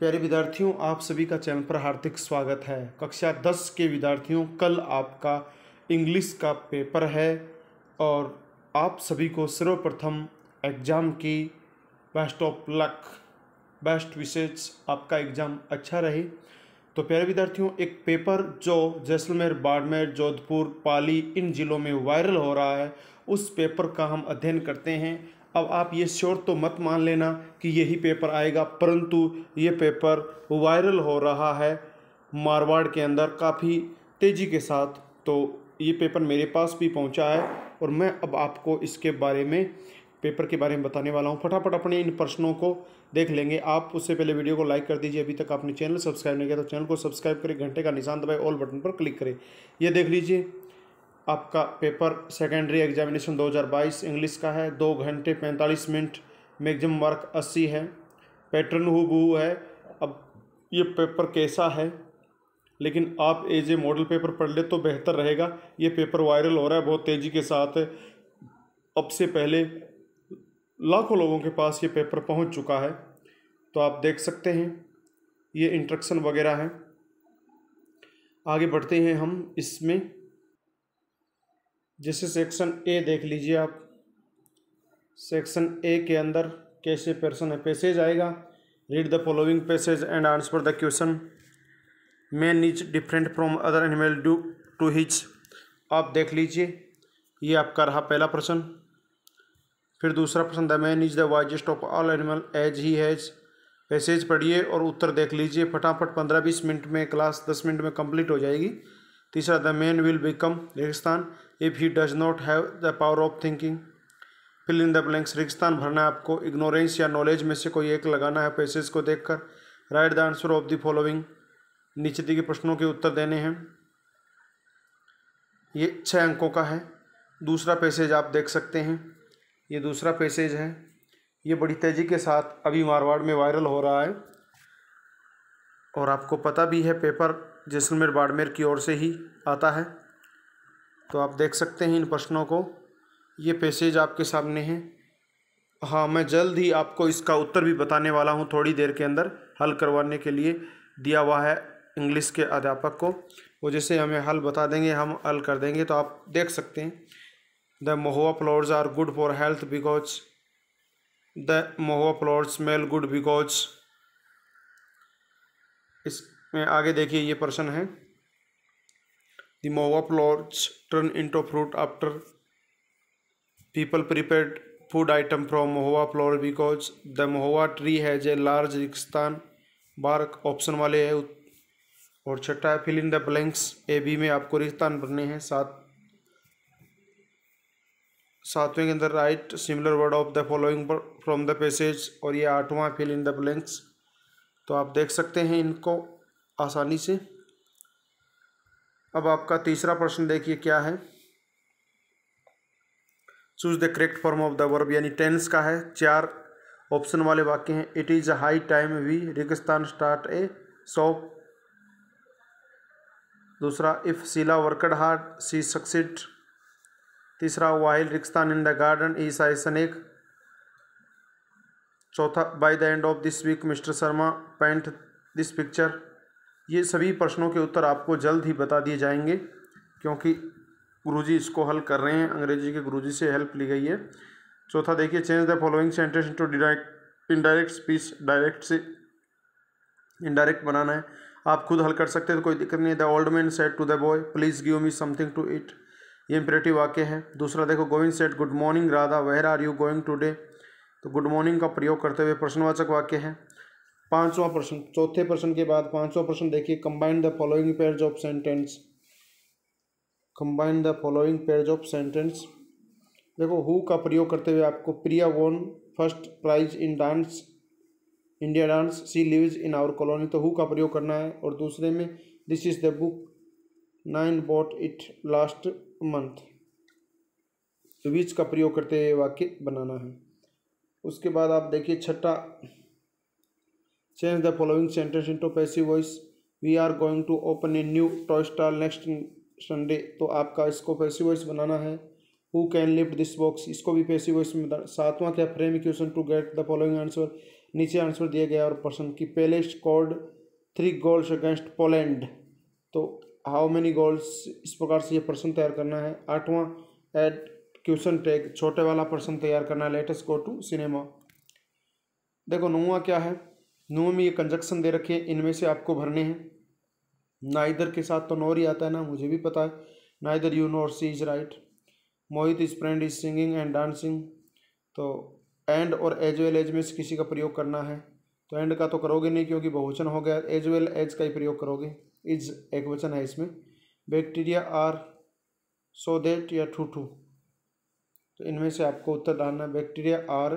प्यारे विद्यार्थियों आप सभी का चैनल पर हार्दिक स्वागत है कक्षा दस के विद्यार्थियों कल आपका इंग्लिश का पेपर है और आप सभी को सर्वप्रथम एग्ज़ाम की बेस्ट ऑफ लक बेस्ट विशेष आपका एग्ज़ाम अच्छा रहे तो प्यारे विद्यार्थियों एक पेपर जो जैसलमेर बाड़मेर जोधपुर पाली इन जिलों में वायरल हो रहा है उस पेपर का हम अध्ययन करते हैं अब आप ये श्योर तो मत मान लेना कि यही पेपर आएगा परंतु ये पेपर वायरल हो रहा है मारवाड़ के अंदर काफ़ी तेज़ी के साथ तो ये पेपर मेरे पास भी पहुंचा है और मैं अब आपको इसके बारे में पेपर के बारे में बताने वाला हूँ फटाफट अपने इन प्रश्नों को देख लेंगे आप उससे पहले वीडियो को लाइक कर दीजिए अभी तक आपने चैनल सब्सक्राइब नहीं किया तो चैनल को सब्सक्राइब करें घंटे का निशान दबाए ऑल बटन पर क्लिक करें यह देख लीजिए आपका पेपर सेकेंडरी एग्जामिनेशन 2022 इंग्लिश का है दो घंटे पैंतालीस मिनट मैगजिम वर्क अस्सी है पैटर्न हु बहू है अब ये पेपर कैसा है लेकिन आप एज ए मॉडल पेपर पढ़ ले तो बेहतर रहेगा ये पेपर वायरल हो रहा है बहुत तेज़ी के साथ अब से पहले लाखों लोगों के पास ये पेपर पहुंच चुका है तो आप देख सकते हैं ये इंट्रक्शन वगैरह है आगे बढ़ते हैं हम इसमें जैसे सेक्शन ए देख लीजिए आप सेक्शन ए के अंदर कैसे पर्सन है पैसेज आएगा read the following passage and answer the question man is different from other animal due to which आप देख लीजिए ये आपका रहा पहला प्रश्न फिर दूसरा प्रश्न the man is the wisest of all animal as he has passage पढ़िए और उत्तर देख लीजिए फटाफट पंद्रह बीस मिनट में क्लास दस मिनट में कंप्लीट हो जाएगी तीसरा द मैन विल बिकम रेगिस्तान if he does not have the power of thinking fill in the blanks रिक्स्तान भरना है आपको इग्नोरेंस या नॉलेज में से कोई एक लगाना है पैसेज को देखकर write the answer of the following नीचे दिए प्रश्नों के उत्तर देने हैं ये छः अंकों का है दूसरा पैसेज आप देख सकते हैं ये दूसरा पैसेज है ये बड़ी तेज़ी के साथ अभी मारवाड़ में वायरल हो रहा है और आपको पता भी है पेपर जैसलमेर बाड़मेर की ओर से ही आता है तो आप देख सकते हैं इन प्रश्नों को ये पैसेज आपके सामने हैं हाँ मैं जल्द ही आपको इसका उत्तर भी बताने वाला हूँ थोड़ी देर के अंदर हल करवाने के लिए दिया हुआ है इंग्लिश के अध्यापक को वो जैसे हमें हल बता देंगे हम हल कर देंगे तो आप देख सकते हैं the mahua flowers are good for health because the mahua flowers smell good because इसमें आगे देखिए ये प्रश्न है The mova plots turn into fruit after people prepared food item from mova flower because the mova tree has a large रिक्स्तान bark option wale hai और छठा है fill in the blanks A B में आपको रिक्स्तान भरने हैं सात सातवें के अंदर write similar word of the following from the passage और ये आठवां फिल इन द ब्लैंक्स तो आप देख सकते हैं इनको आसानी से अब आपका तीसरा प्रश्न देखिए क्या है choose the correct form of the verb यानी टेंस का है चार ऑप्शन वाले वाक्य हैं it is high time we रेगिस्तान स्टार्ट ए शॉप दूसरा if Sheela worked hard she succeed तीसरा वाइल रिक्स्तान in the garden saw snake चौथा by the end of this week Mister Sharma paint this picture ये सभी प्रश्नों के उत्तर आपको जल्द ही बता दिए जाएंगे क्योंकि गुरुजी इसको हल कर रहे हैं अंग्रेजी के गुरुजी से हेल्प ली गई है चौथा देखिए change the following sentence to direct indirect speech direct से इनडायरेक्ट बनाना है आप खुद हल कर सकते हैं तो कोई दिक्कत नहीं है the old man said to the boy please give me something to eat ये इंपरेटिव वाक्य है दूसरा देखो Govind said good morning Radha where are you going today तो गुड मॉर्निंग का प्रयोग करते हुए प्रश्नवाचक वाक्य है पांचवा प्रश्न चौथे प्रश्न के बाद पांचवा प्रश्न देखिए combine the following pairs of sentence combine the following pairs of sentence देखो हु का प्रयोग करते हुए आपको Priya won first prize in dance India dance she lives in our colony तो हु का प्रयोग करना है और दूसरे में this is the book nine bought it last month which का प्रयोग करते हुए वाक्य बनाना है उसके बाद आप देखिए छठा change the following sentence into passive voice we are going to open a new toy store next Sunday तो आपका इसको पैसिव वॉइस बनाना है who can lift this box इसको भी पैसिव वॉइस में बताना सातवां क्या frame question to get the following answer नीचे आंसर दिया गया और पर्सन की पहले scored three goals against Poland तो हाउ मेनी गोल्स इस प्रकार से ये पर्सन तैयार करना है आठवां एट क्वेश्चन टैग छोटे वाला पर्सन तैयार करना है लेटेस्ट गो टू सिनेमा देखो नौवा क्या है नो में ये कंजक्शन दे रखे हैं इनमें से आपको भरने हैं नाइदर के साथ तो नोर ही आता है ना मुझे भी पता है neither you nor she is right Mohit is friend is singing and dancing तो एंड और एज वेल एज में से किसी का प्रयोग करना है तो एंड का तो करोगे नहीं क्योंकि बहुवचन हो गया एज वेल एज का ही प्रयोग करोगे इज एक वचन है इसमें बैक्टीरिया आर सो देट या ठूठू तो इनमें से आपको उत्तर डालना बैक्टीरिया आर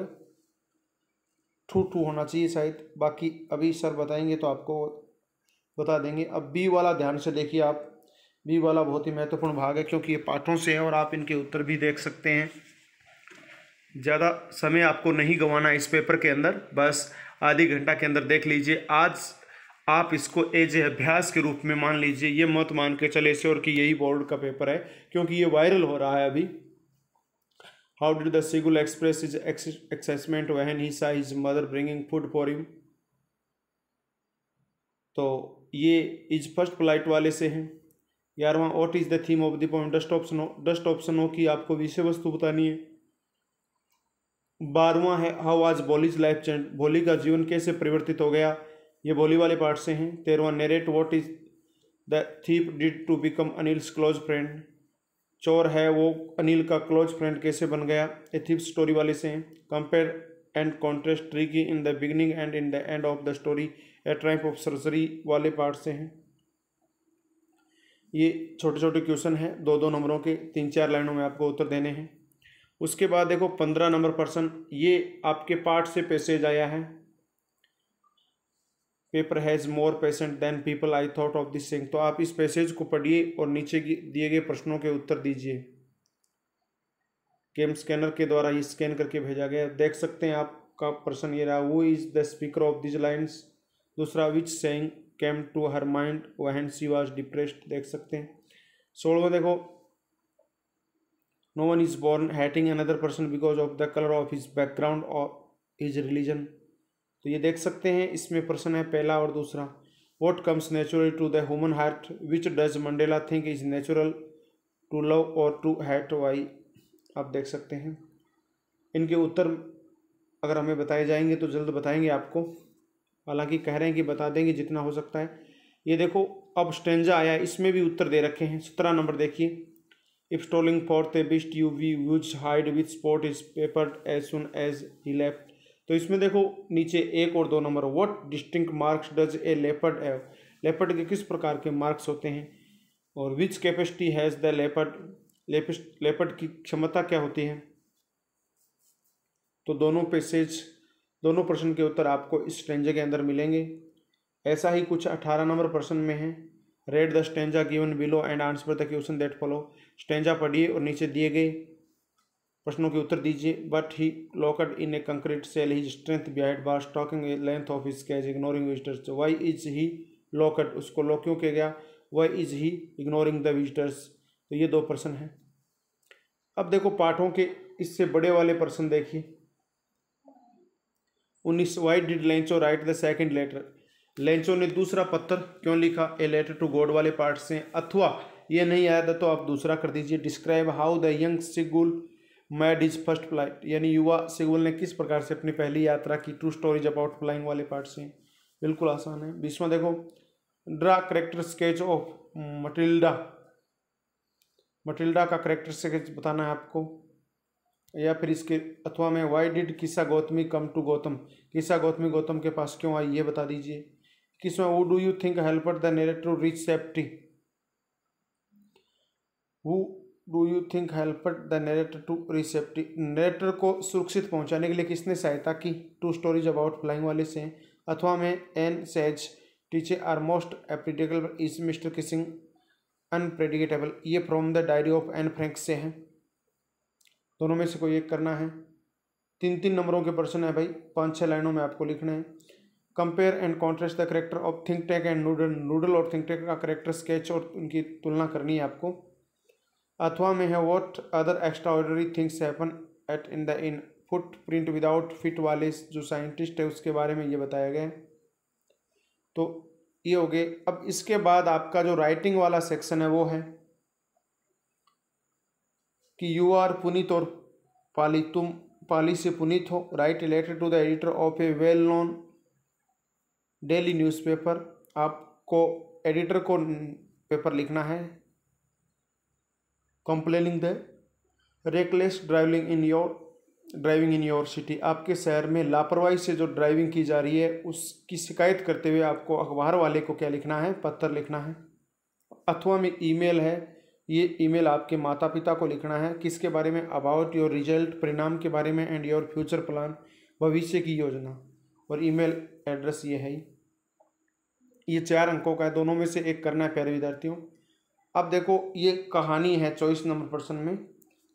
टू टू होना चाहिए शायद बाकी अभी सर बताएंगे तो आपको बता देंगे अब बी वाला ध्यान से देखिए आप बी वाला बहुत ही महत्वपूर्ण भाग है क्योंकि ये पाठों से है और आप इनके उत्तर भी देख सकते हैं ज़्यादा समय आपको नहीं गंवाना इस पेपर के अंदर बस आधी घंटा के अंदर देख लीजिए आज आप इसको एज ए अभ्यास के रूप में मान लीजिए ये मत मान के चले से और कि यही बोर्ड का पेपर है क्योंकि ये वायरल हो रहा है अभी How did the seagull express his excitement when he saw his mother bringing food for him? तो ये इज फर्स्ट फ्लाइट वाले से हैं ग्यारहवा what is the theme of the dust option dust option हो कि आपको विषय वस्तु बतानी है बारहवा है हाउ आज बॉलीज लाइफ चेंज बोली का जीवन कैसे परिवर्तित हो गया ये बोली वाले पार्ट से हैं तेरहवा narrate what is the thief did to become Anil's close friend चोर है वो अनिल का क्लोज फ्रेंड कैसे बन गया ये स्टोरी वाले से हैं कंपेयर एंड कॉन्ट्रेस्ट ट्री की in the beginning and in the end of the story a triumph of surgery वाले पार्ट से हैं ये छोटे छोटे क्वेश्चन हैं दो दो नंबरों के तीन चार लाइनों में आपको उत्तर देने हैं उसके बाद देखो पंद्रह नंबर पर्सन ये आपके पार्ट से पैसेज आया है paper has more patient than people I thought of this thing तो आप इस पैसेज को पढ़िए और नीचे दिए गए प्रश्नों के उत्तर दीजिए केम स्कैनर के द्वारा ये स्कैन करके भेजा गया देख सकते हैं आपका प्रश्न ये रहा वो is the speaker of these lines दूसरा which सेंग came to her mind वहन सी वॉज डिप्रेस्ड देख सकते हैं सोलवा देखो no one is born hating another person because of the colour of his background और हिज रिलीजन तो ये देख सकते हैं इसमें प्रश्न है पहला और दूसरा what comes natural to the human heart which does Mandela think is natural to love और टू हैट वाई आप देख सकते हैं इनके उत्तर अगर हमें बताए जाएंगे तो जल्द बताएंगे आपको हालांकि कह रहे हैं कि बता देंगे जितना हो सकता है ये देखो अब स्टेंजा आया इसमें भी उत्तर दे रखे हैं सत्रह नंबर देखिए if stalling for the beast you we use hide with spot is paper as soon as he left तो इसमें देखो नीचे एक और दो number what distinct marks does a leopard have leopard के किस प्रकार के मार्क्स होते हैं और which capacity has the leopard leopard की क्षमता क्या होती है तो दोनों पेसेज दोनों प्रश्न के उत्तर आपको इस स्टेंजा के अंदर मिलेंगे ऐसा ही कुछ अठारह नंबर प्रश्न में है read the stanza given below and answer the question that follow stanza पढ़िए और नीचे दिए गए प्रश्नों के उत्तर दीजिए but he locked in a concrete cell his strength behind bar stalking length of his cage ignoring visitors why is he locked उसको लॉक क्यों किया गया why is he ignoring the visitors तो ये दो प्रश्न हैं अब देखो पाठों के इससे बड़े वाले प्रश्न देखिए उन्नीस why did Lencho write the second letter Lencho ने दूसरा पत्थर क्यों लिखा ए लेटर टू गॉड वाले पार्ट से अथवा ये नहीं आया था तो आप दूसरा कर दीजिए describe how the young seagull made his first flight यानी युवा सिगुल ने किस प्रकार से अपनी पहली यात्रा की ट्रू स्टोरीज अबाउट फ्लाइंग वाले पार्ट से बिल्कुल आसान है बीसवा देखो draw character sketch of Matilda Matilda का करेक्टर स्केच बताना है आपको या फिर इसके अथवा में वाई डिड किसा गौतमी कम टू गौतम किसा गौतमी गौतम के पास क्यों आई ये बता दीजिए किसमें वो do you think helper the narrator to reach safety वो do you think help the narrator to reception narrator को सुरक्षित पहुंचाने के लिए किसने सहायता की टू स्टोरीज अबाउट फ्लाइंग वाले से अथवा में an says teacher are most appreciable is Mister Keesing unpredictable ये from the diary of Anne Frank से हैं दोनों में से कोई एक करना है तीन तीन नंबरों के प्रश्न है भाई पाँच छः लाइनों में आपको लिखना है compare and contrast the character of think tank and noodle noodle और थिंक टैक का करेक्टर स्केच और उनकी तुलना करनी है आपको अथवा में है what other extraordinary things happen at in the in footprint without feet वाले जो साइंटिस्ट है उसके बारे में ये बताया गया तो ये हो गए अब इसके बाद आपका जो राइटिंग वाला सेक्शन है वो है कि यू आर पुनित और पाली तुम पाली से पुनित हो write related to the editor of a well known daily newspaper आपको एडिटर को पेपर लिखना है complaining the reckless driving in your driving in your city आपके शहर में लापरवाही से जो ड्राइविंग की जा रही है उसकी शिकायत करते हुए आपको अखबार वाले को क्या लिखना है पत्थर लिखना है अथवा में ईमेल है ये ईमेल आपके माता पिता को लिखना है किसके बारे में अबाउट योर रिजल्ट परिणाम के बारे में एंड योर फ्यूचर प्लान भविष्य की योजना और ईमेल एड्रेस ये है ही ये चार अंकों का है दोनों में से एक करना है प्यारे विद्यार्थियों अब देखो ये कहानी है चौबीस नंबर प्रश्न में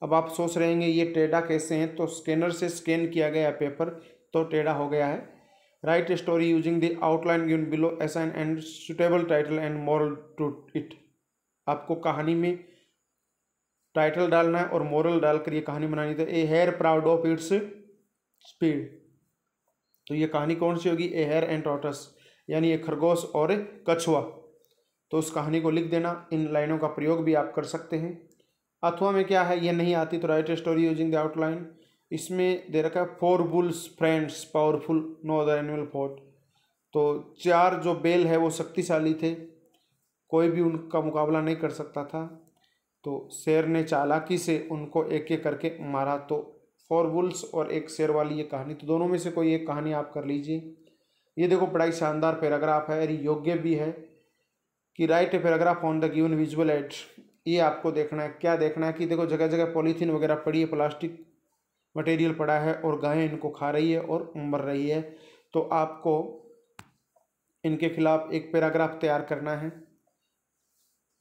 अब आप सोच रहे हैं ये टेढ़ा कैसे हैं तो स्कैनर से स्कैन किया गया पेपर तो टेढ़ा हो गया है write story using the outline given below assign and suitable title and moral to it आपको कहानी में टाइटल डालना है और मॉरल डालकर ये कहानी बनानी थी तो a hare proud of its speed तो ये कहानी कौन सी होगी ए हेयर एंड टॉटस यानी ये खरगोश और कछुआ तो उस कहानी को लिख देना इन लाइनों का प्रयोग भी आप कर सकते हैं अथवा में क्या है ये नहीं आती तो write story using the outline इसमें दे रखा है four bulls friends powerful no other animal fort तो चार जो बेल है वो शक्तिशाली थे कोई भी उनका मुकाबला नहीं कर सकता था तो शेर ने चालाकी से उनको एक एक करके मारा तो फोर बुल्स और एक शेर वाली ये कहानी तो दोनों में से कोई एक कहानी आप कर लीजिए ये देखो बड़ा ही शानदार पैराग्राफ है योग्य भी है कि write a paragraph on the given visual aid ये आपको देखना है क्या देखना है कि देखो जगह जगह पॉलीथीन वगैरह पड़ी है प्लास्टिक मटेरियल पड़ा है और गायें इनको खा रही है और मर रही है तो आपको इनके खिलाफ एक पैराग्राफ तैयार करना है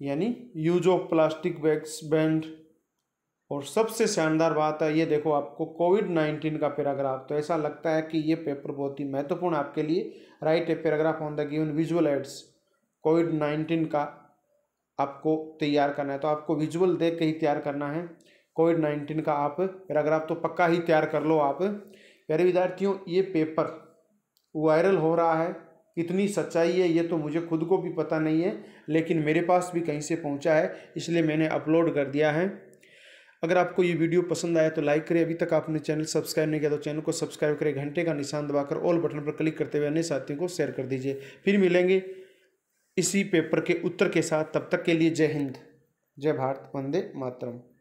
यानी use of plastic bags ban और सबसे शानदार बात है ये देखो आपको कोविड नाइन्टीन का पैराग्राफ तो ऐसा लगता है कि ये पेपर बहुत ही महत्वपूर्ण आपके लिए write a paragraph on the given visual aids COVID nineteen का आपको तैयार करना है तो आपको विजुअल देख के ही तैयार करना है कोविड नाइन्टीन का आप पैराग्राफ तो पक्का ही तैयार कर लो आप प्यारे विद्यार्थियों ये पेपर वायरल हो रहा है कितनी सच्चाई है ये तो मुझे खुद को भी पता नहीं है लेकिन मेरे पास भी कहीं से पहुंचा है इसलिए मैंने अपलोड कर दिया है अगर आपको ये वीडियो पसंद आया तो लाइक करें अभी तक आपने चैनल सब्सक्राइब नहीं किया तो चैनल को सब्सक्राइब करें घंटे का निशान दबाकर ऑल बटन पर क्लिक करते हुए अन्य साथियों को शेयर कर दीजिए फिर मिलेंगे इसी पेपर के उत्तर के साथ तब तक के लिए जय हिंद जय भारत वंदे मातरम